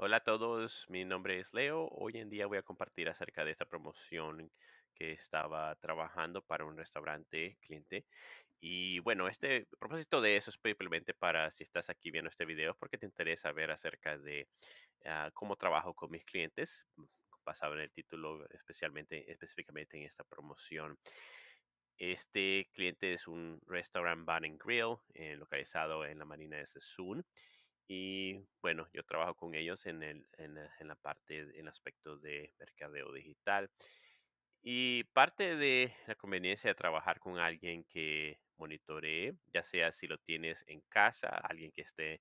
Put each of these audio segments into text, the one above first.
Hola a todos, mi nombre es Leo. Hoy en día voy a compartir acerca de esta promoción que estaba trabajando para un restaurante cliente. Y bueno, este propósito de eso es simplemente para si estás aquí viendo este video porque te interesa ver acerca de ah, cómo trabajo con mis clientes, mm, basado en el título, especialmente específicamente en esta promoción. Este cliente es un restaurant Bar and Grill eh, localizado en la Marina de Sassoon. Y bueno, yo trabajo con ellos en, el, eh, la, parte, en aspecto de mercadeo digital. Y parte de la conveniencia de trabajar con alguien que monitoree, ya sea si lo tienes en casa, alguien que esté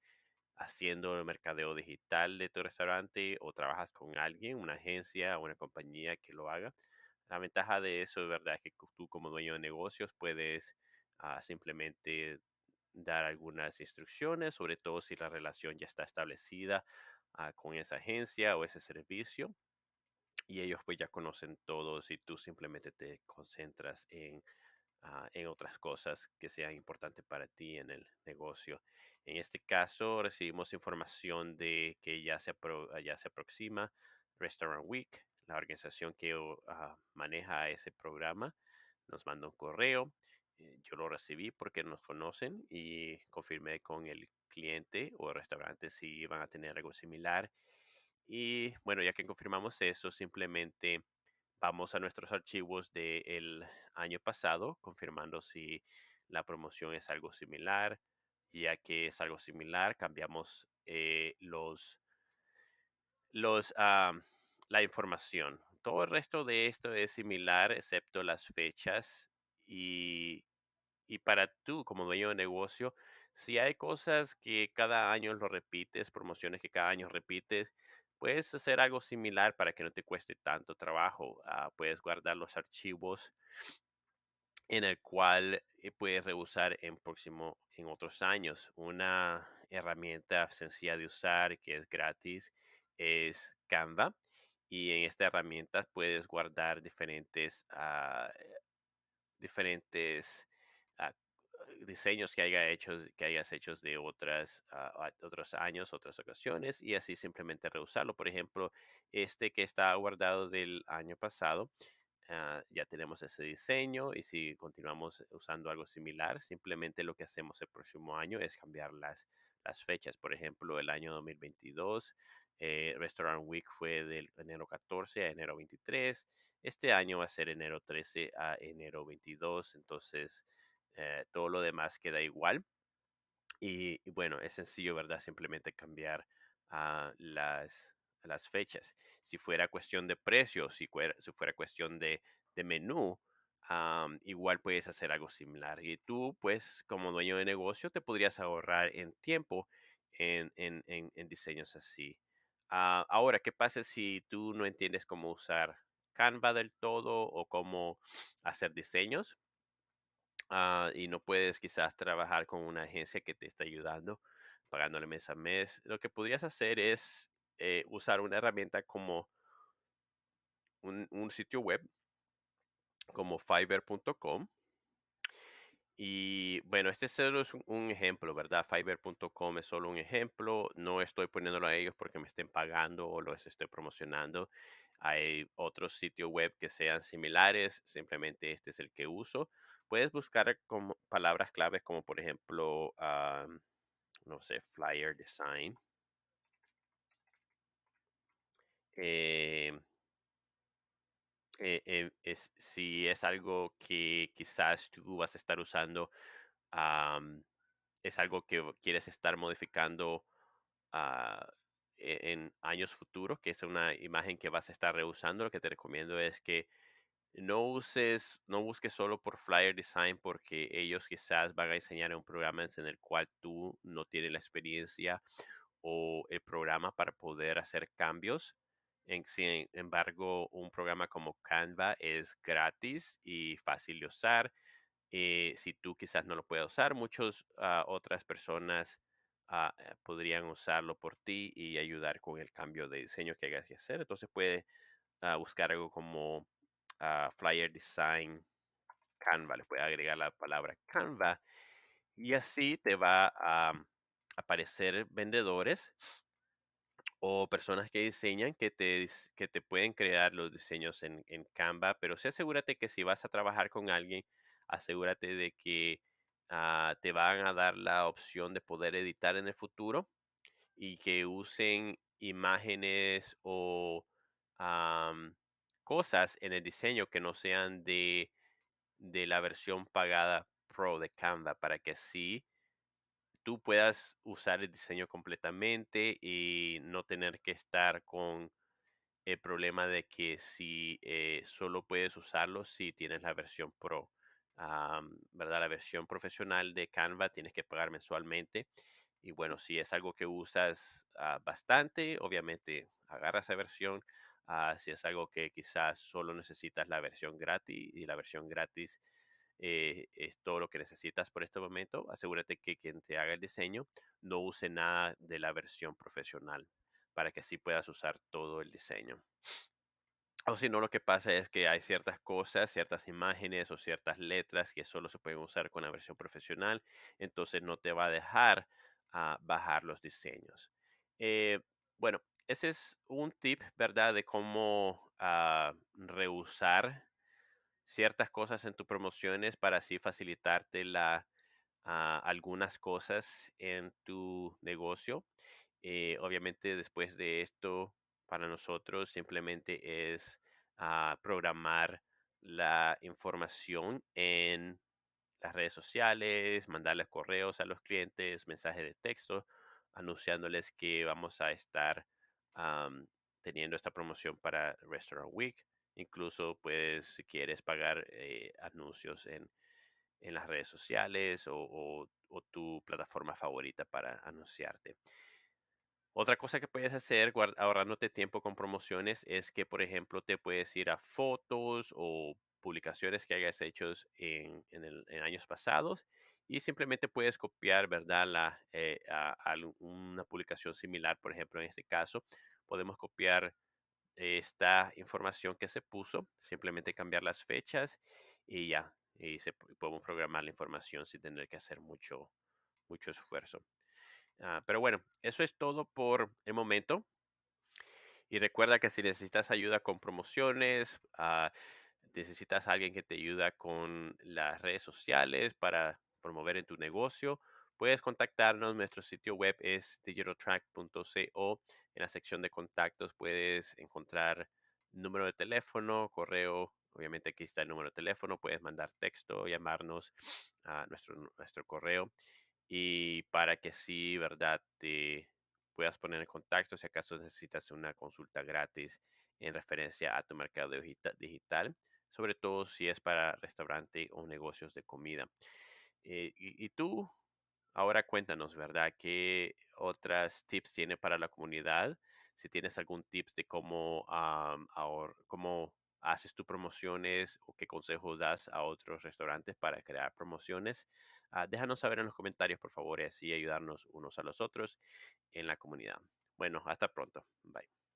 haciendo el mercadeo digital de tu restaurante o trabajas con alguien, una agencia o una compañía que lo haga. La ventaja de eso, de verdad, es que tú como dueño de negocios puedes ah, simplemente dar algunas instrucciones, sobre todo si la relación ya está establecida ah, con esa agencia o ese servicio. Y ellos pues ya conocen todo si tú simplemente te concentras en, ah, otras cosas que sean importantes para ti en el negocio. En este caso recibimos información de que ya se, ya se aproxima Restaurant Week, la organización que ah, maneja ese programa. Nos manda un correo eh, yo lo recibí porque nos conocen y confirmé con el cliente o el restaurante si van a tener algo similar. Y bueno, ya que confirmamos eso, simplemente vamos a nuestros archivos del año pasado, confirmando si la promoción es algo similar. Ya que es algo similar, cambiamos eh, los, los, ah, la información. Todo el resto de esto es similar, excepto las fechas y, para tú como dueño de negocio, si hay cosas que cada año lo repites, promociones que cada año repites, puedes hacer algo similar para que no te cueste tanto trabajo. Ah, puedes guardar los archivos en el cual eh, puedes rehusar en próximo en otros años. Una herramienta sencilla de usar que es gratis es Canva y en esta herramienta puedes guardar diferentes ah, diferentes ah, diseños que, haya hecho, que hayas hecho de otras, ah, otros años, otras ocasiones, y así simplemente reusarlo. Por ejemplo, este que está guardado del año pasado Ah, ya tenemos ese diseño y si continuamos usando algo similar, simplemente lo que hacemos el próximo año es cambiar las, las fechas. Por ejemplo, el año 2022, eh, Restaurant Week fue del enero 14 a enero 23. Este año va a ser enero 13 a enero 22. Entonces, eh, todo lo demás queda igual. Y, bueno, es sencillo, ¿verdad? Simplemente cambiar a ah, las, las fechas. Si fuera cuestión de precios, si, fuera, si fuera cuestión de, menú, igual puedes hacer algo similar. Y tú, pues, como dueño de negocio, te podrías ahorrar en tiempo en, diseños así. Ah, ahora, ¿qué pasa si tú no entiendes cómo usar Canva del todo o cómo hacer diseños? Ah, y no puedes quizás trabajar con una agencia que te está ayudando, pagándole mes a mes, lo que podrías hacer es eh, usar una herramienta como un, sitio web, como fiverr.com. Y bueno, este solo es un, ejemplo, ¿verdad? Fiverr.com es solo un ejemplo. No estoy poniéndolo a ellos porque me estén pagando o los estoy promocionando. Hay otros sitios web que sean similares, simplemente este es el que uso. Puedes buscar como palabras claves como por ejemplo, no sé, flyer design eh, eh, eh, es, si es algo que quizás tú vas a estar usando, es algo que quieres estar modificando ah, e, en años futuros, que es una imagen que vas a estar reusando, lo que te recomiendo es que no uses, no busques solo por flyer design porque ellos quizás van a diseñar un programa en el cual tú no tienes la experiencia o el programa para poder hacer cambios sin embargo, un programa como Canva es gratis y fácil de usar. Eh, si tú quizás no lo puedes usar, muchas ah, otras personas ah, eh, podrían usarlo por ti y ayudar con el cambio de diseño que hayas que hacer. Entonces puedes ah, buscar algo como Flyer Design Canva. Le puedes agregar la palabra Canva y así te va a mm, aparecer vendedores o personas que diseñan que te, que te pueden crear los diseños en, Canva, pero sí asegúrate que si vas a trabajar con alguien, asegúrate de que ah, te van a dar la opción de poder editar en el futuro y que usen imágenes o cosas en el diseño que no sean de, de la versión pagada pro de Canva para que sí tú puedas usar el diseño completamente y no tener que estar con el problema de que si eh, solo puedes usarlo si tienes la versión pro, ¿verdad? La versión profesional de Canva tienes que pagar mensualmente. Y bueno, si es algo que usas ah, bastante, obviamente agarra esa versión. Ah, si es algo que quizás solo necesitas la versión gratis y la versión gratis eh, es todo lo que necesitas por este momento. Asegúrate que quien te haga el diseño no use nada de la versión profesional para que así puedas usar todo el diseño. O si no, lo que pasa es que hay ciertas cosas, ciertas imágenes o ciertas letras que solo se pueden usar con la versión profesional, entonces no te va a dejar ah, bajar los diseños. Eh, bueno, ese es un tip, ¿verdad? De cómo ah, reusar ciertas cosas en tus promociones para así facilitarte la, ah, algunas cosas en tu negocio. Eh, obviamente después de esto, para nosotros simplemente es ah, programar la información en las redes sociales, mandarles correos a los clientes, mensajes de texto, anunciándoles que vamos a estar teniendo esta promoción para Restaurant Week. Incluso, pues, si quieres pagar eh, anuncios en, las redes sociales o, tu plataforma favorita para anunciarte. Otra cosa que puedes hacer ahorrándote tiempo con promociones es que, por ejemplo, te puedes ir a fotos o publicaciones que hayas hecho en, años pasados y simplemente puedes copiar, ¿verdad? La, eh, a una publicación similar, por ejemplo, en este caso, podemos copiar esta información que se puso, simplemente cambiar las fechas y ya, y se, podemos programar la información sin tener que hacer mucho, mucho esfuerzo. Ah, pero bueno, eso es todo por el momento. Y recuerda que si necesitas ayuda con promociones, ah, necesitas a alguien que te ayuda con las redes sociales para promover en tu negocio, puedes contactarnos. Nuestro sitio web es digitaltrack.co. En la sección de contactos puedes encontrar número de teléfono, correo. Obviamente aquí está el número de teléfono. Puedes mandar texto, llamarnos a nuestro, nuestro correo. Y para que sí, ¿verdad? Te puedas poner en contacto si acaso necesitas una consulta gratis en referencia a tu mercado digital, sobre todo si es para restaurante o negocios de comida. Eh, y tú, Ahora cuéntanos, ¿verdad? ¿Qué otras tips tiene para la comunidad? Si tienes algún tips de cómo, cómo haces tus promociones o qué consejos das a otros restaurantes para crear promociones, ah, déjanos saber en los comentarios, por favor, y así ayudarnos unos a los otros en la comunidad. Bueno, hasta pronto. Bye.